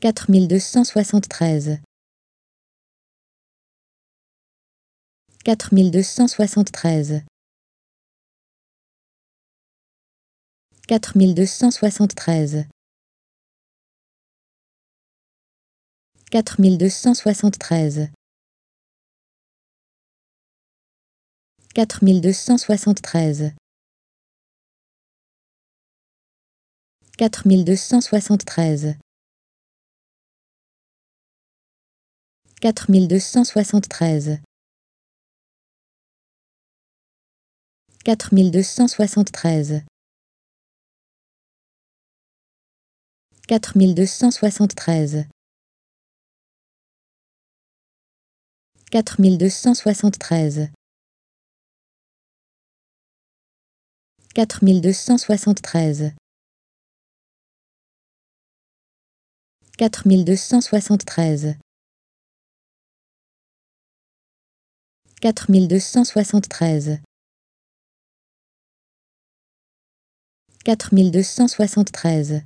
quatre mille deux cent soixante-treize quatre mille deux cent soixante-treize quatre mille deux cent soixante-treize quatre mille deux cent soixante-treize quatre mille deux cent soixante-treize quatre mille deux cent soixante-treize quatre mille deux cent soixante-treize quatre mille deux cent soixante-treize quatre mille deux cent soixante-treize quatre mille deux cent soixante-treize 4273 4273